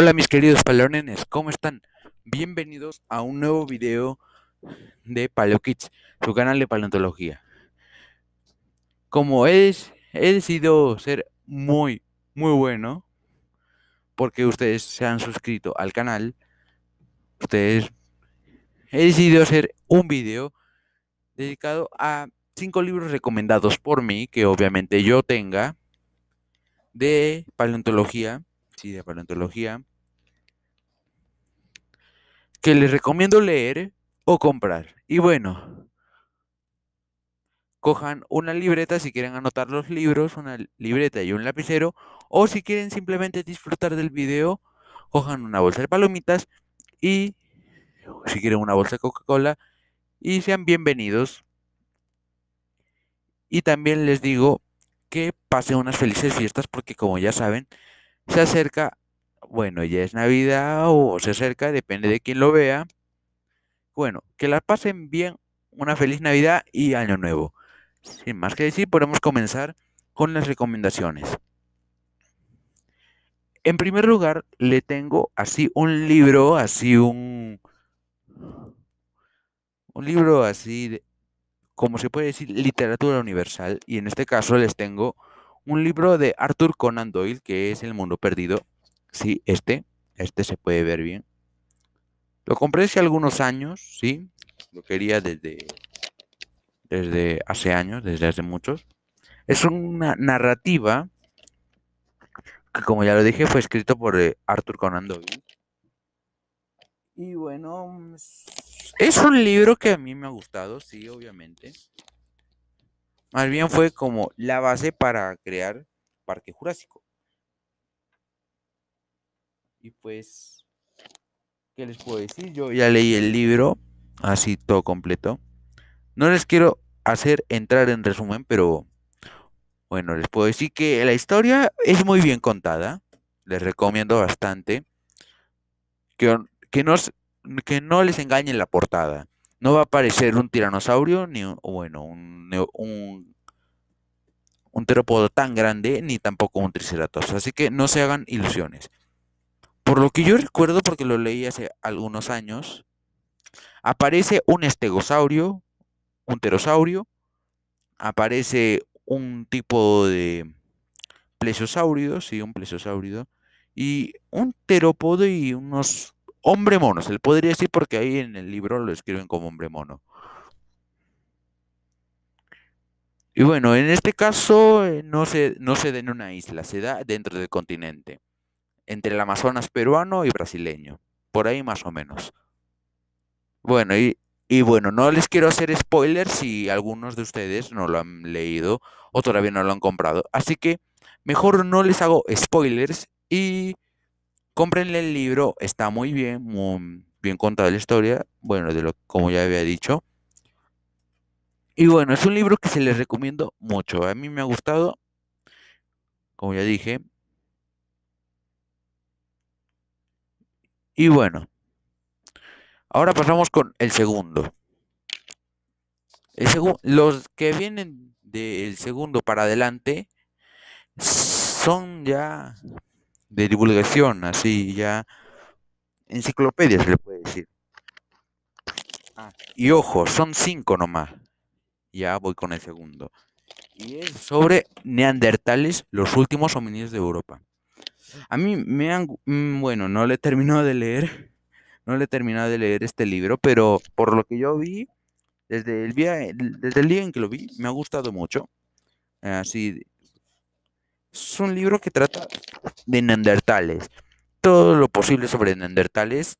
Hola mis queridos paleonenes, ¿cómo están? Bienvenidos a un nuevo video de Kids, su canal de paleontología. Como es, he decidido ser muy, muy bueno, porque ustedes se han suscrito al canal, ustedes he decidido hacer un video dedicado a cinco libros recomendados por mí, que obviamente yo tenga, de paleontología sí, de paleontología, que les recomiendo leer o comprar. Y bueno, cojan una libreta si quieren anotar los libros, una libreta y un lapicero, o si quieren simplemente disfrutar del video, cojan una bolsa de palomitas y si quieren una bolsa de Coca-Cola y sean bienvenidos. Y también les digo que pasen unas felices fiestas porque como ya saben, se acerca bueno, ya es Navidad o se acerca, depende de quién lo vea. Bueno, que la pasen bien, una feliz Navidad y Año Nuevo. Sin más que decir, podemos comenzar con las recomendaciones. En primer lugar, le tengo así un libro, así un... Un libro así, como se puede decir, literatura universal. Y en este caso les tengo un libro de Arthur Conan Doyle, que es El Mundo Perdido Sí, este, este se puede ver bien. Lo compré hace algunos años, sí. Lo quería desde, desde hace años, desde hace muchos. Es una narrativa que, como ya lo dije, fue escrito por eh, Arthur Conan Doyle. Y bueno, mm, es un libro que a mí me ha gustado, sí, obviamente. Más bien fue como la base para crear Parque Jurásico. Y pues, ¿qué les puedo decir? Yo ya leí el libro, así todo completo. No les quiero hacer entrar en resumen, pero bueno, les puedo decir que la historia es muy bien contada. Les recomiendo bastante que, que no les engañen la portada. No va a aparecer un tiranosaurio, ni bueno, un, un, un terópodo tan grande, ni tampoco un triceratops. Así que no se hagan ilusiones. Por lo que yo recuerdo, porque lo leí hace algunos años, aparece un estegosaurio, un pterosaurio, aparece un tipo de plesiosaurio, sí, un plesiosaurio, y un terópodo y unos hombre monos. se podría decir porque ahí en el libro lo escriben como hombre mono. Y bueno, en este caso eh, no se, no se da en una isla, se da dentro del continente entre el Amazonas peruano y brasileño, por ahí más o menos. Bueno, y, bueno, no les quiero hacer spoilers si algunos de ustedes no lo han leído o todavía no lo han comprado. Así que mejor no les hago spoilers y cómprenle el libro. Está muy bien, muy bien contada la historia. Bueno, de lo como ya había dicho. Y bueno, es un libro que se les recomiendo mucho. A mí me ha gustado, como ya dije. Y bueno, ahora pasamos con el segundo. El los que vienen del segundo para adelante son ya de divulgación, así ya enciclopedias se le puede decir. Ah. y ojo, son cinco nomás. Ya voy con el segundo. Y es sobre neandertales, los últimos homínidos de Europa. A mí me han, mm, bueno, no le he terminado de leer, no le he terminado de leer este libro, pero por lo que yo vi, desde el día, desde el día en que lo vi, me ha gustado mucho. Así, es un libro que trata de neandertales, todo lo posible sobre neandertales,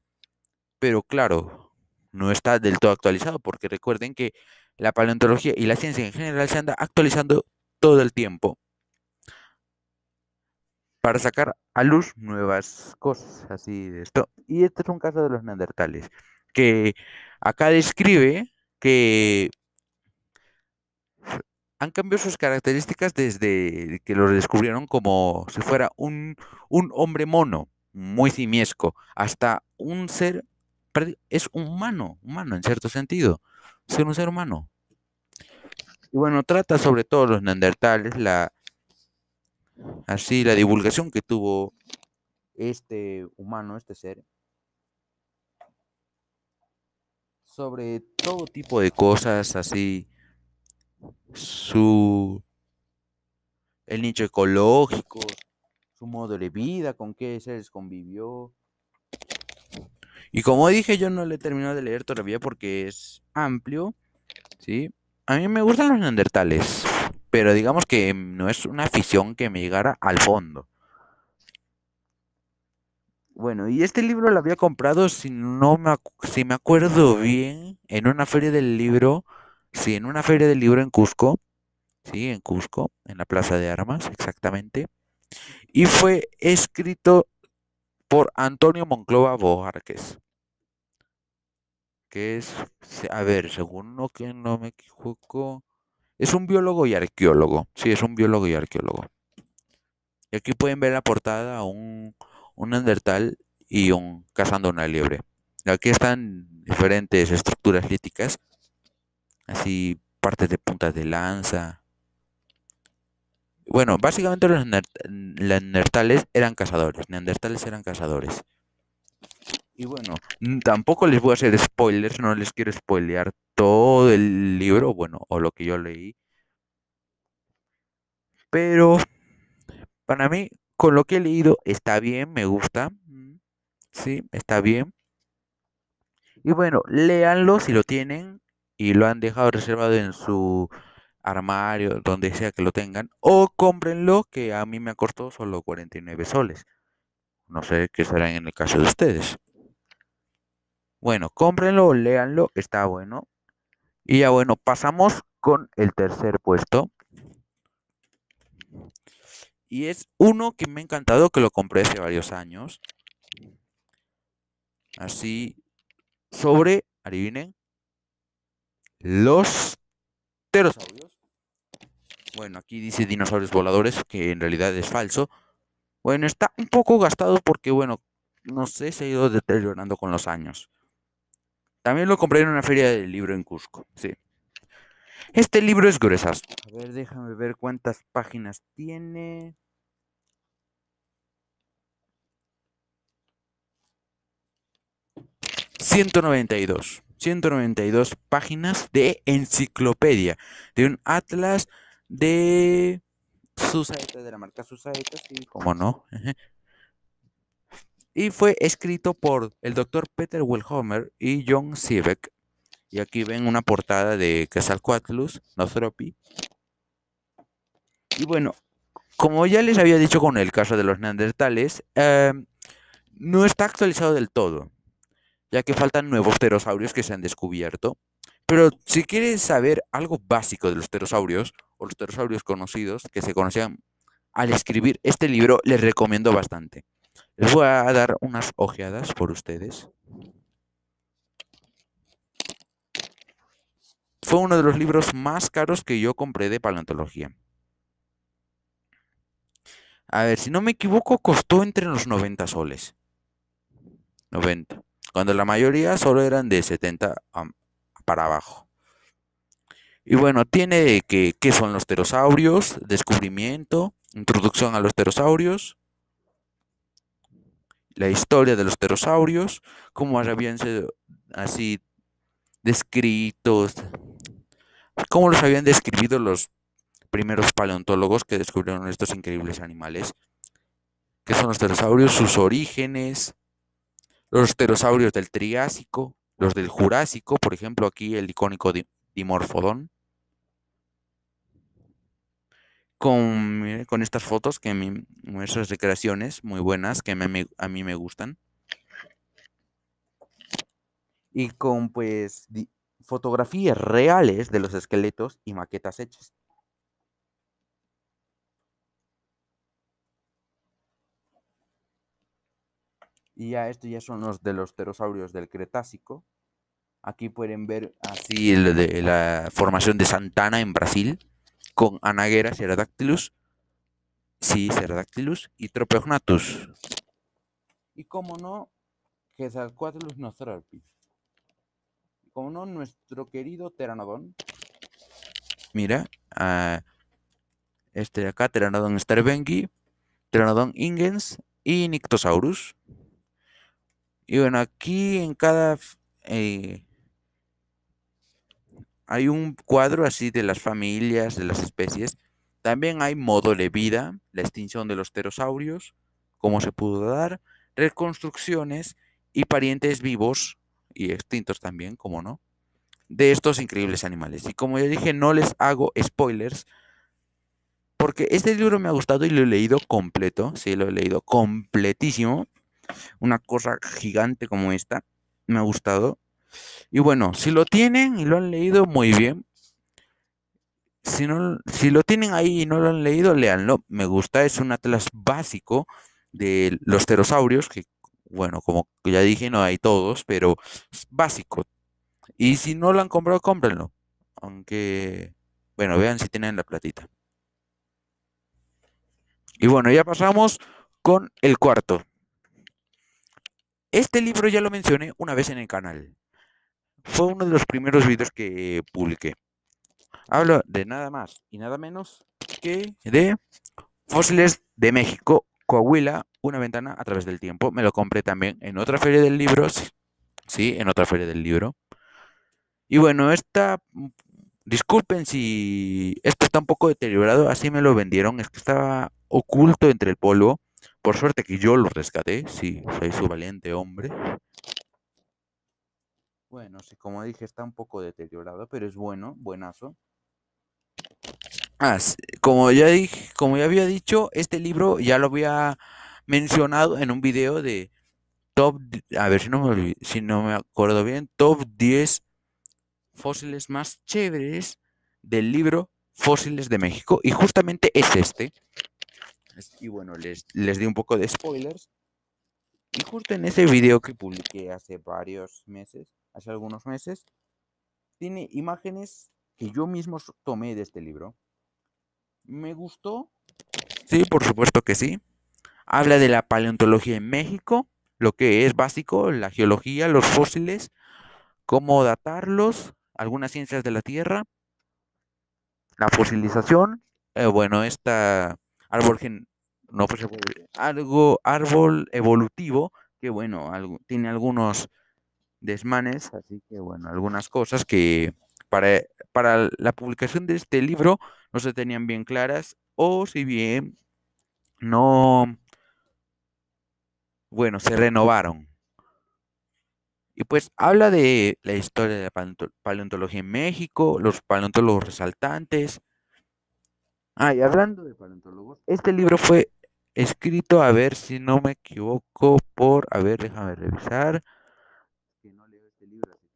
pero claro, no está del todo actualizado, porque recuerden que la paleontología y la ciencia en general se anda actualizando todo el tiempo para sacar a luz nuevas cosas así de esto. Y este es un caso de los neandertales, que acá describe que han cambiado sus características desde que los descubrieron como si fuera un, un hombre mono, muy simiesco, hasta un ser, es humano, humano en cierto sentido, ser un ser humano. Y bueno, trata sobre todo los neandertales, la, Así, la divulgación que tuvo este humano, este ser, sobre todo tipo de cosas, así, su, el nicho ecológico, su modo de vida, con qué seres convivió. Y como dije, yo no le he terminado de leer todavía porque es amplio, ¿sí? A mí me gustan los neandertales pero digamos que no es una afición que me llegara al fondo. Bueno, y este libro lo había comprado, si no me, si me acuerdo bien, en una feria del libro, sí, en una feria del libro en Cusco, sí, en Cusco, en la Plaza de Armas, exactamente. Y fue escrito por Antonio Monclova Boarques que es, a ver, según lo que no me equivoco, es un biólogo y arqueólogo. Sí, es un biólogo y arqueólogo. Y aquí pueden ver la portada, un, un neandertal y un cazando una liebre. Aquí están diferentes estructuras líticas, así partes de puntas de lanza. Bueno, básicamente los neandertales eran cazadores. Neandertales eran cazadores. Y bueno, tampoco les voy a hacer spoilers, no les quiero spoilear todo el libro, bueno, o lo que yo leí. Pero para mí, con lo que he leído, está bien, me gusta. Sí, está bien. Y bueno, léanlo si lo tienen y lo han dejado reservado en su armario, donde sea que lo tengan, o cómprenlo, que a mí me ha costado solo 49 soles. No sé qué será en el caso de ustedes. Bueno, cómprenlo, léanlo, está bueno. Y ya bueno, pasamos con el tercer puesto. Y es uno que me ha encantado que lo compré hace varios años. Así, sobre, adivinen, los pterosaurios. Bueno, aquí dice dinosaurios voladores, que en realidad es falso. Bueno, está un poco gastado porque, bueno, no sé, se ha ido deteriorando con los años. También lo compré en una feria del libro en Cusco, sí. Este libro es gruesas. A ver, déjame ver cuántas páginas tiene. ...192... ...192 páginas de enciclopedia... ...de un atlas de... susaeta de la marca susaeta. Sí, ...como no y fue escrito por el doctor Peter Wilhomer y John Siebeck. Y aquí ven una portada de Quetzalcoatlus, Nosropi. Y bueno, como ya les había dicho con el caso de los neandertales, em, no está actualizado del todo, ya que faltan nuevos pterosaurios que se han descubierto. Pero si quieren saber algo básico de los pterosaurios, o los pterosaurios conocidos que se conocían al escribir este libro, les recomiendo bastante. Les voy a dar unas ojeadas por ustedes. Fue uno de los libros más caros que yo compré de paleontología. A ver, si no me equivoco, costó entre los 90 soles. 90. Cuando la mayoría solo eran de 70 para abajo. Y bueno, tiene que qué son los pterosaurios, descubrimiento, introducción a los pterosaurios, la historia de los pterosaurios, cómo habían sido así descritos, cómo los habían descrito los primeros paleontólogos que descubrieron estos increíbles animales, que son los pterosaurios, sus orígenes, los pterosaurios del Triásico, los del Jurásico, por ejemplo aquí el icónico Dimorfodón, eh, con, estas fotos, que mi, esas recreaciones muy buenas que a mí me gustan. Y con pues fotografías reales de los esqueletos y maquetas hechas. Y ya estos ya son los de los pterosaurios del Cretácico. Aquí pueden ver así el de la formación de Santana en Brasil con Anagera, ceradactylus, sí, ceradactylus y tropeognatus Y como no, Quetzalcoatlus nostralpis. Y como no, nuestro querido Teranodon. Mira, este de acá, Teranodon starbengi, Teranodon ingens y Nictosaurus. Y bueno, aquí en cada... Eh, hay un cuadro así de las familias, de las especies. También hay modo de vida, la extinción de los pterosaurios, cómo se pudo dar, reconstrucciones y parientes vivos y extintos también, como no, de estos increíbles animales. Y como ya dije, no les hago spoilers, porque este libro me ha gustado y lo he leído completo, sí, lo he leído completísimo. Una cosa gigante como esta, me ha gustado. Y bueno, si lo tienen y lo han leído, muy bien. Si, no, si lo tienen ahí y no lo han leído, leanlo. Me gusta, es un atlas básico de los pterosaurios, que bueno, como ya dije, no hay todos, pero es básico. Y si no lo han comprado, cómprenlo. Aunque, bueno, vean si tienen la platita. Y bueno, ya pasamos con el cuarto. Este libro ya lo mencioné una vez en el canal. Fue uno de los primeros vídeos que publiqué. Hablo de nada más y nada menos que de Fósiles de México, Coahuila, una ventana a través del tiempo. Me lo compré también en otra feria del libro. Sí, en otra feria del libro. Y bueno, esta... Mm, disculpen si esto está un poco deteriorado, así me lo vendieron, es que estaba oculto entre el polvo. Por suerte que yo lo rescaté, sí, soy su valiente hombre. Bueno, sí, como dije, está un poco deteriorado, pero es bueno, buenazo. como ya dije, como ya había dicho, este libro ya lo había mencionado en un video de top, a ver si no me, si no me acuerdo bien, top 10 fósiles más chéveres del libro Fósiles de México. Y justamente es este. Y bueno, les, les di un poco de spoilers. Y justo en ese video que publiqué hace varios meses, hace algunos meses, tiene imágenes que yo mismo tomé de este libro. ¿Me gustó? Sí, por supuesto que sí. Habla de la paleontología en México, lo que es básico, la geología, los fósiles, cómo datarlos, algunas ciencias de la Tierra, la fosilización, eh, bueno, esta árbol gen... no, pues, algo árbol evolutivo que bueno, tiene algunos desmanes, así que bueno, algunas cosas que para, para la publicación de este libro no se tenían bien claras o si bien no, bueno, se renovaron. Y pues habla de la historia de la paleontología en México, los paleontólogos resaltantes. Ah, y hablando de paleontólogos, este libro fue escrito, a ver si no me equivoco, por, a ver, déjame revisar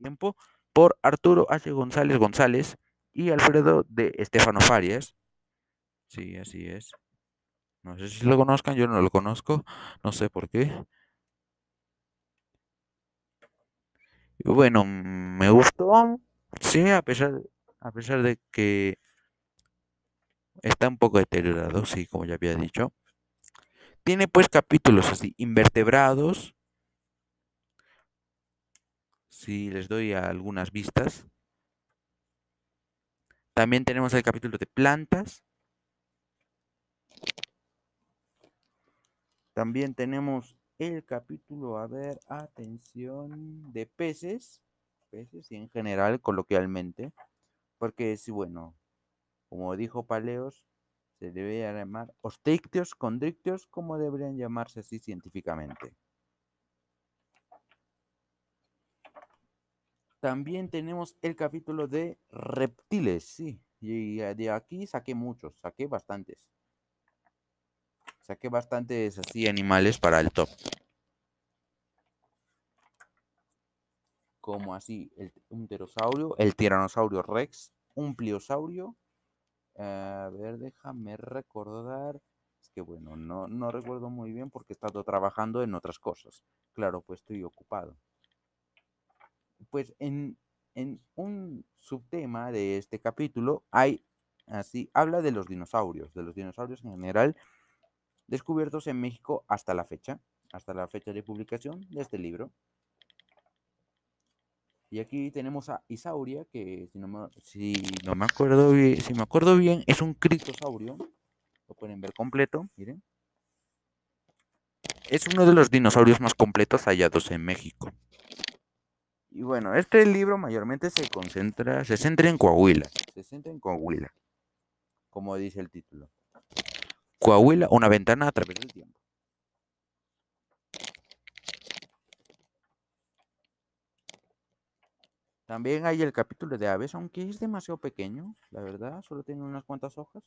tiempo por Arturo H. González González y Alfredo de Estefano Farias. Sí, así es. No sé si lo conozcan, yo no lo conozco, no sé por qué. bueno, me gustó, sí, a pesar, a pesar de que está un poco deteriorado, sí, como ya había dicho. Tiene pues capítulos así, invertebrados, si les doy algunas vistas. También tenemos el capítulo de plantas. También tenemos el capítulo, a ver, atención, de peces. Peces y en general, coloquialmente. Porque si, bueno, como dijo Paleos, se debe llamar osteictios, condrictios, como deberían llamarse así científicamente. También tenemos el capítulo de reptiles, sí. Y eh, de aquí saqué muchos, saqué bastantes. Saqué bastantes así animales para el top. Como así, el, un pterosaurio, el tiranosaurio rex, un pliosaurio. A ver, déjame recordar. Es que bueno, no, no recuerdo muy bien porque he estado trabajando en otras cosas. Claro, pues estoy ocupado pues en, un subtema de este capítulo hay, así, habla de los dinosaurios, de los dinosaurios en general descubiertos en México hasta la fecha, hasta la fecha de publicación de este libro. Y aquí tenemos a Isauria, que si no me, si me acuerdo bien, si me acuerdo bien, es un criptosaurio. Lo pueden ver completo, miren. Es uno de los dinosaurios más completos hallados en México. Y bueno, este libro mayormente se concentra, se centra en Coahuila. Se centra en Coahuila, como dice el título. Coahuila, una ventana a través del tiempo. También hay el capítulo de aves, aunque es demasiado pequeño, la verdad, solo tiene unas cuantas hojas.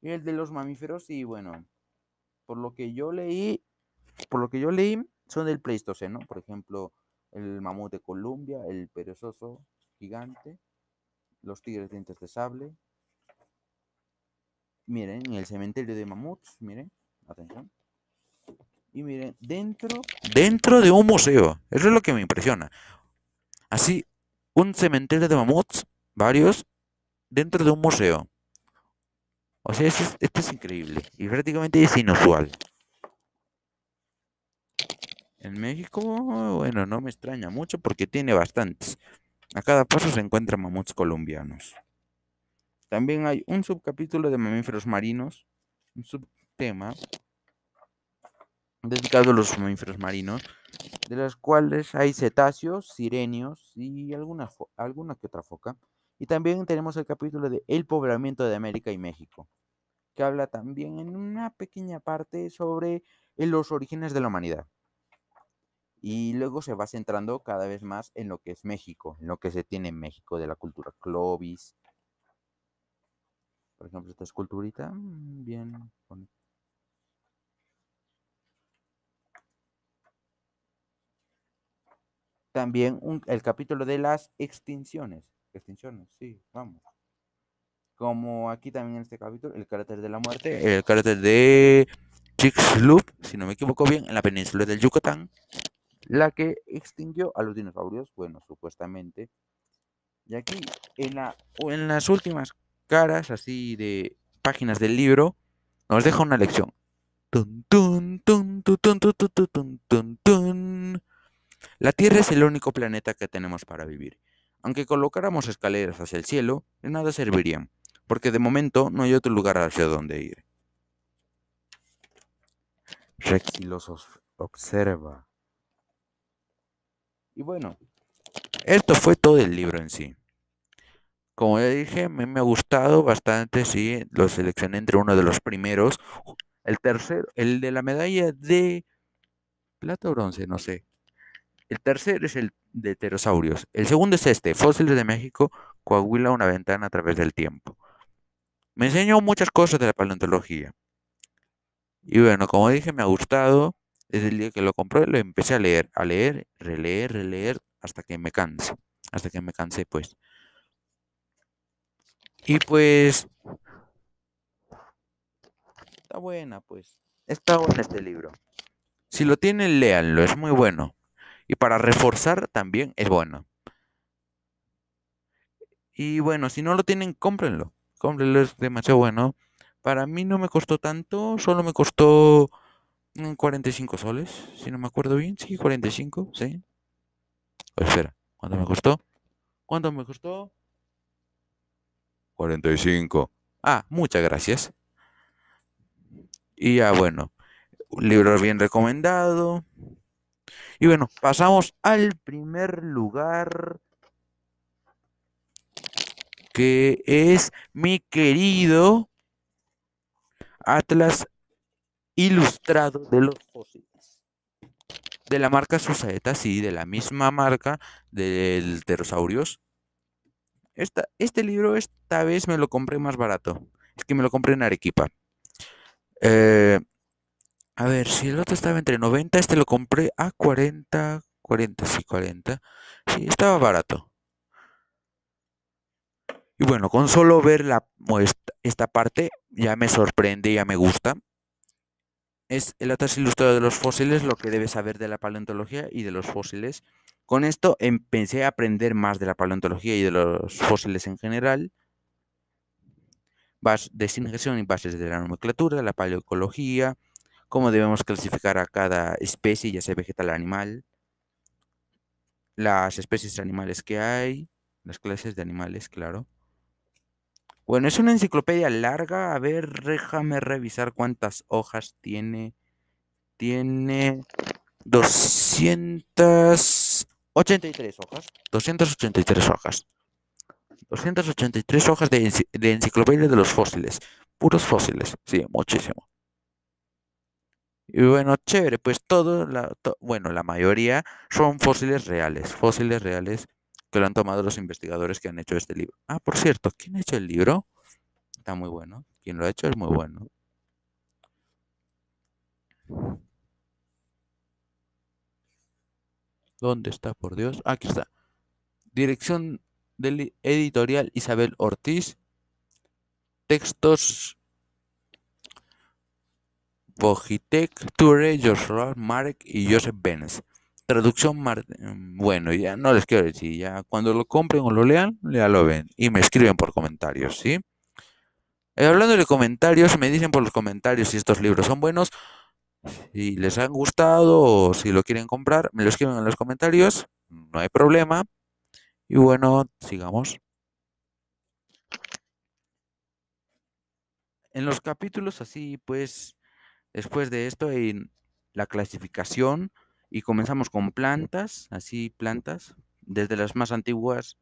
Y el de los mamíferos, y bueno, por lo que yo leí, por lo que yo leí, son del Pleistoceno, por ejemplo, el mamut de Colombia el perezoso gigante, los tigres dientes de sable. Miren, el cementerio de mamuts, miren, atención. Y miren, dentro, dentro de un museo, eso es lo que me impresiona. Así, un cementerio de mamuts, varios, dentro de un museo. O sea, esto es increíble y prácticamente es inusual. En México, bueno, no me extraña mucho porque tiene bastantes. A cada paso se encuentran mamuts colombianos. También hay un subcapítulo de mamíferos marinos, un subtema dedicado a los mamíferos marinos, de los cuales hay cetáceos, sirenios y alguna, alguna que otra foca. Y también tenemos el capítulo de El poblamiento de América y México, que habla también en una pequeña parte sobre los orígenes de la humanidad y luego se va centrando cada vez más en lo que es México, en lo que se tiene en México de la cultura Clovis. Por ejemplo, esta esculturita, mm, bien También el capítulo de las extinciones. Extinciones, sí, vamos. Como aquí también en este capítulo, el carácter de la muerte, el carácter de Chicxulub, si no me equivoco bien, en la península del Yucatán la que extinguió a los dinosaurios, bueno, supuestamente. Y aquí, en, en las últimas caras, así de páginas del libro, nos deja una lección. La Tierra es el único planeta que tenemos para vivir. Aunque colocáramos escaleras hacia el cielo, de nada servirían, porque de momento no hay otro lugar hacia donde ir. Rex los observa y bueno, esto fue todo el libro en sí. Como ya dije, me, ha gustado bastante, sí, lo seleccioné entre uno de los primeros. El tercero, el de la medalla de plata o bronce, no sé. El tercero es el de pterosaurios. El segundo es este, Fósiles de México, coagula una ventana a través del tiempo. Me enseñó muchas cosas de la paleontología. Y bueno, como dije, me ha gustado. Desde el día que lo compré lo empecé a leer, a leer, releer, releer, hasta que me canse, hasta que me cansé pues. Y pues... Está buena pues, está bueno este libro. Si lo tienen, léanlo, es muy bueno. Y para reforzar también es bueno. Y bueno, si no lo tienen, cómprenlo. Cómprenlo, es demasiado bueno. Para mí no me costó tanto, solo me costó 45 mm, soles, si no me acuerdo bien. Sí, 45, sí. espera, ¿cuánto me costó? ¿Cuánto me costó? 45. Ah, muchas gracias. Y ya bueno, un libro bien recomendado. Y bueno, pasamos al primer lugar que es mi querido Atlas ilustrado de los fósiles. De la marca Susaeta, sí, de la misma marca del Pterosaurios. Esta, este libro esta vez me lo compré más barato. Es que me lo compré en Arequipa. Eh, a ver, si el otro estaba entre 90, este lo compré a 40, 40, sí, 40. Sí, estaba barato. Y bueno, con solo ver la, esta parte ya me sorprende, ya me gusta es el atlas ilustrado de los fósiles, lo que debes saber de la paleontología y de los fósiles. Con esto empecé a aprender más de la paleontología y de los fósiles en general. vas y bases de la nomenclatura, la paleoecología, cómo debemos clasificar a cada especie, ya sea vegetal o animal, las especies de animales que hay, las clases de animales, claro. Bueno, es una enciclopedia larga. A ver, déjame revisar cuántas hojas tiene. Tiene 283 hojas. 283 hojas. 283 hojas de, enciclopedia de los fósiles. Puros fósiles. Sí, muchísimo. Y bueno, chévere, pues todo, bueno, la mayoría son fósiles reales, fósiles reales lo han tomado los investigadores que han hecho este libro. Ah, por cierto, ¿quién ha hecho el libro? Está muy bueno. Quien lo ha hecho es muy bueno. ¿Dónde está, por Dios? Aquí está. Dirección del editorial Isabel Ortiz. Textos. Bogitech, Ture, Joshua Marek y Joseph Benes traducción, mm, bueno, ya no les quiero decir, ya cuando lo compren o lo lean, ya lo ven y me escriben por comentarios, ¿sí? Eh, hablando de comentarios, me dicen por los comentarios si estos libros son buenos, si les han gustado o si lo quieren comprar, me lo escriben en los comentarios, no hay problema. Y bueno, sigamos. En los capítulos así, pues, después de esto, en la clasificación, y comenzamos con plantas, así plantas, desde las más antiguas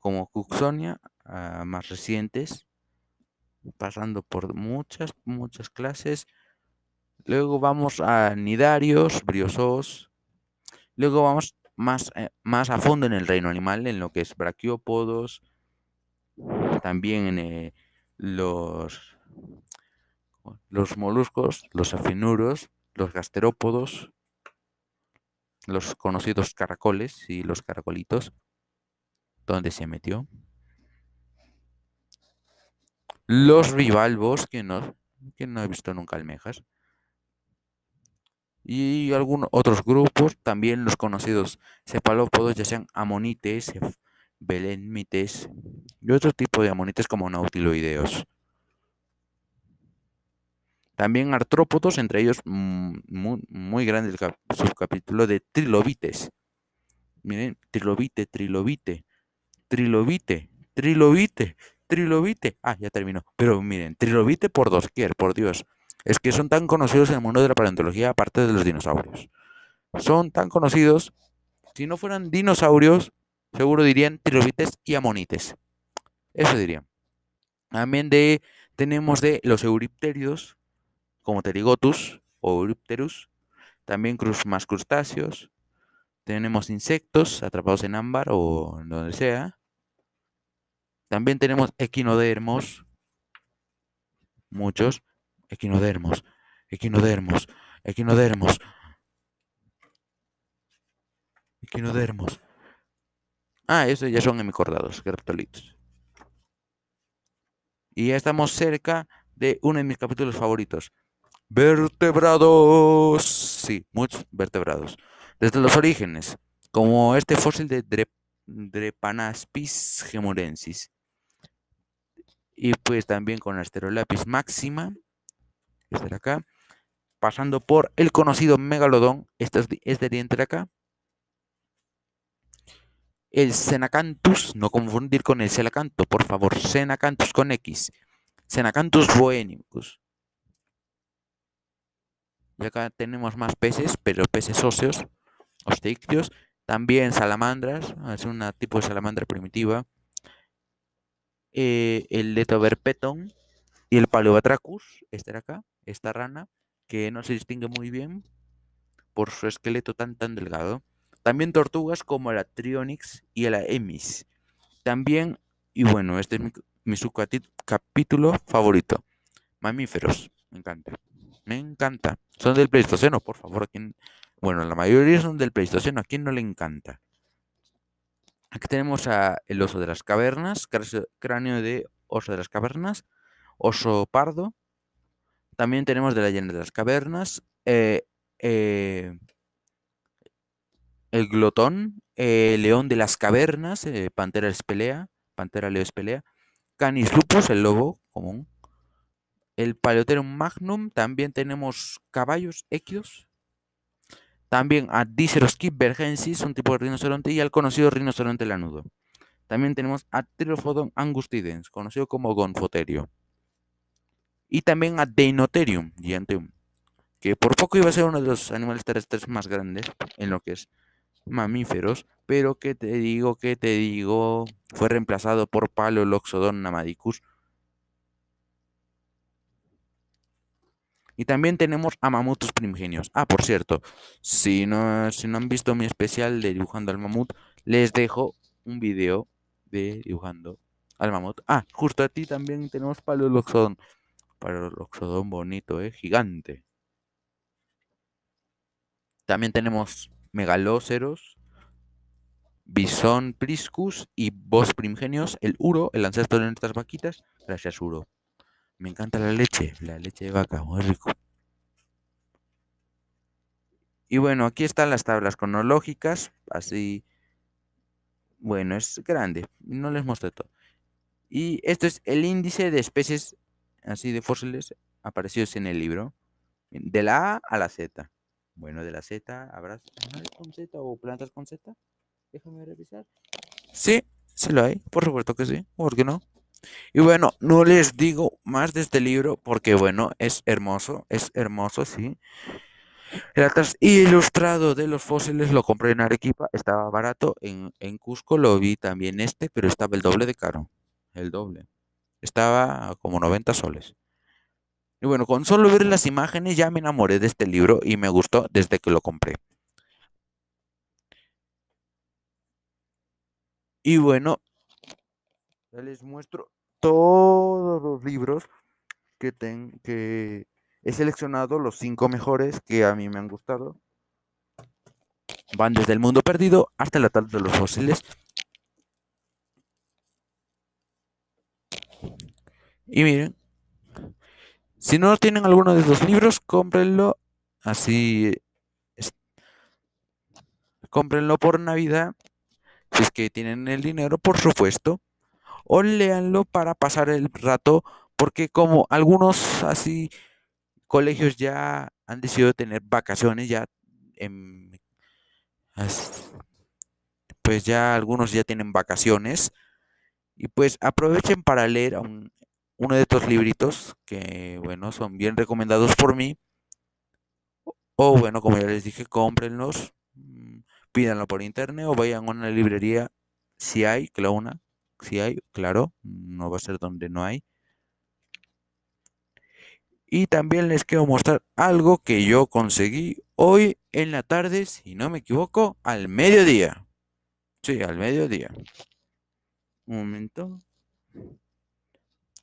como Cuxonia a más recientes, pasando por muchas, muchas clases. Luego vamos a nidarios, briosos. Luego vamos más, eh, más a fondo en el reino animal, en lo que es braquiópodos, también en eh, los, los moluscos, los afinuros, los gasterópodos, los conocidos caracoles y los caracolitos, donde se metió. Los bivalvos, que no, que no he visto nunca almejas. Y algunos otros grupos, también los conocidos cefalópodos, ya sean amonites, belénmites y otro tipo de amonites como nautiloideos. También artrópodos, entre ellos mm, muy, grande el subcapítulo de trilobites. Miren, trilobite, trilobite, trilobite, trilobite, trilobite. Ah, ya terminó. Pero miren, trilobite por quer por Dios. Es que son tan conocidos en el mundo de la paleontología, aparte de los dinosaurios. Son tan conocidos, si no fueran dinosaurios, seguro dirían trilobites y amonites. Eso dirían. También de, tenemos de los euripterios, como Pterigotus o Eurypterus, también más crustáceos, tenemos insectos atrapados en ámbar o en donde sea, también tenemos equinodermos, muchos, equinodermos, equinodermos, equinodermos, equinodermos. Ah, esos ya son hemicordados, creptolitos. Y ya estamos cerca de uno de mis capítulos favoritos, vertebrados. Sí, muchos vertebrados. Desde los orígenes, como este fósil de Drepanaspis gemurensis. Y pues también con Asterolapis máxima, Este de acá, pasando por el conocido megalodón, este es, de, acá. El Senacanthus, no confundir con el Celacanto, por favor, Senacanthus con X. Senacanthus boenicus. Y acá tenemos más peces, pero peces óseos, osteictios, también salamandras, es un tipo de salamandra primitiva, eh, el letoverpeton y el paleobatracus, este era acá, esta rana, que no se distingue muy bien por su esqueleto tan tan delgado. También tortugas como la Trionix y la Emis. También, y bueno, este es mi, mi subcapítulo favorito, mamíferos, me encanta. Me encanta. Son del Pleistoceno, por favor. Bueno, la mayoría son del Pleistoceno. ¿A quién no le encanta? Aquí tenemos a el oso de las cavernas, cráneo de oso de las cavernas, oso pardo. También tenemos de la llena de las cavernas, eh, eh, el glotón, eh, león de las cavernas, pantera espelea, pantera espelea, canis lupus, el lobo común, el Paleoterum magnum, también tenemos caballos equios. también a Diceroskip un tipo de rinoceronte, y al conocido rinoceronte lanudo. También tenemos a Trilophodon angustidens, conocido como Gonfoterio. Y también a Deinotherium giganteum, que por poco iba a ser uno de los animales terrestres más grandes en lo que es mamíferos, pero que te digo, que te digo, fue reemplazado por Paleoloxodon namadicus, Y también tenemos a mamutos primigenios. Ah, por cierto, si no, si no han visto mi especial de dibujando al mamut, les dejo un video de dibujando al mamut. Ah, justo a ti también tenemos Paleoloxodón. Paleoloxodón bonito, ¿eh? Gigante. También tenemos megalóceros, Bison priscus y vos primigenios, el uro, el ancestro de nuestras vaquitas. Gracias, uro. Me encanta la leche, la leche de vaca, muy rico. Y bueno, aquí están las tablas cronológicas, así. Bueno, es grande, no les mostré todo. Y esto es el índice de especies, así de fósiles, aparecidos en el libro. De la A a la Z. Bueno, de la Z, ¿habrá con Z o plantas con Z? Déjame revisar. Sí, se lo hay, por supuesto que sí, ¿por qué no? Y bueno, no les digo más de este libro porque bueno, es hermoso, es hermoso, sí. Y ilustrado de los fósiles, lo compré en Arequipa, estaba barato, en, en Cusco lo vi también este, pero estaba el doble de caro, el doble. Estaba como 90 soles. Y bueno, con solo ver las imágenes ya me enamoré de este libro y me gustó desde que lo compré. Y bueno, les muestro todos los libros que, ten, que he seleccionado, los cinco mejores que a mí me han gustado. Van desde el mundo perdido hasta La Tarde de los fósiles. Y miren, si no tienen alguno de estos libros, cómprenlo así. cómprenlo por Navidad, si es que tienen el dinero, por supuesto o léanlo para pasar el rato, porque como algunos así colegios ya han decidido tener vacaciones, ya pues ya algunos ya tienen vacaciones y pues aprovechen para leer uno de estos libritos que bueno son bien recomendados por mí o bueno como ya les dije cómprenlos mm, pídanlo por internet o vayan a una librería si hay que si hay, claro, no va a ser donde no hay. Y también les quiero mostrar algo que yo conseguí hoy en la tarde, si no me equivoco, al mediodía. Sí, al mediodía. Un momento.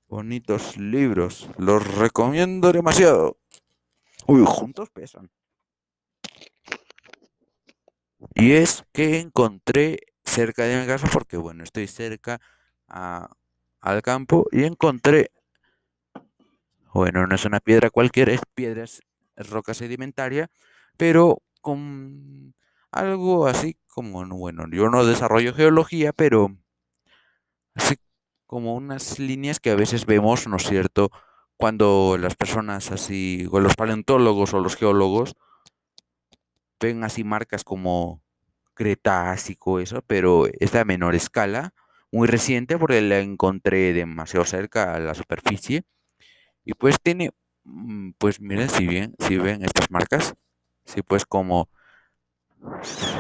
Bonitos libros. Los recomiendo demasiado. Uy, juntos pesan. Y es que encontré cerca de mi casa porque bueno, estoy cerca al campo y encontré, bueno, no es una piedra cualquiera, es es roca sedimentaria, pero con algo así como, bueno, yo no desarrollo geología, pero así como unas líneas que a veces vemos, ¿no es cierto? Cuando las personas así, o los paleontólogos o los geólogos, ven así marcas como Cretácico, eso, pero Es a menor escala, muy reciente porque la encontré demasiado cerca a la superficie. Y pues tiene, mm, pues miren si bien, si ven estas marcas, si pues como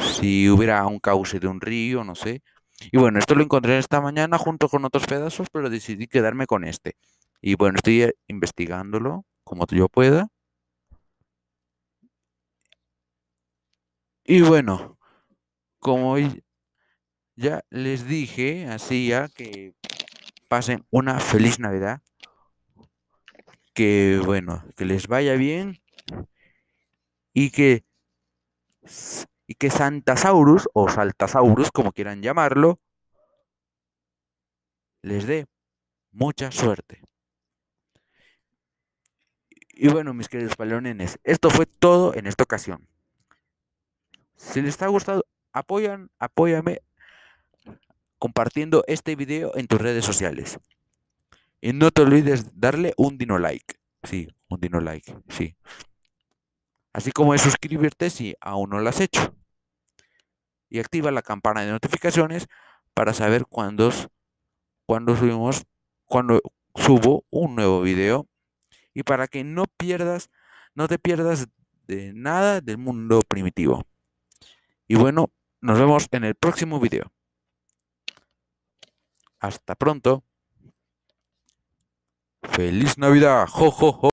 si hubiera un cauce de un río, no sé. Y bueno, esto lo encontré esta mañana junto con otros pedazos, pero decidí quedarme con este. Y bueno, estoy eh, investigándolo como yo pueda. Y bueno, como ya les dije, así ya que pasen una feliz Navidad. Que bueno, que les vaya bien y que y que Santasaurus o Saltasaurus, como quieran llamarlo, les dé mucha suerte. Y bueno, mis queridos paleonenes, esto fue todo en esta ocasión. Si les ha gustado Apoyan, apóyame compartiendo este video en tus redes sociales. Y no te olvides darle un dino like. Sí, un dino like, sí. Así como de suscribirte si aún no lo has hecho. Y activa la campana de notificaciones para saber cuándo cuando subimos, cuando subo un nuevo video. Y para que no pierdas, no te pierdas de nada del mundo primitivo. Y bueno, nos vemos en el próximo vídeo. Hasta pronto. ¡Feliz Navidad! ¡Jo, jo,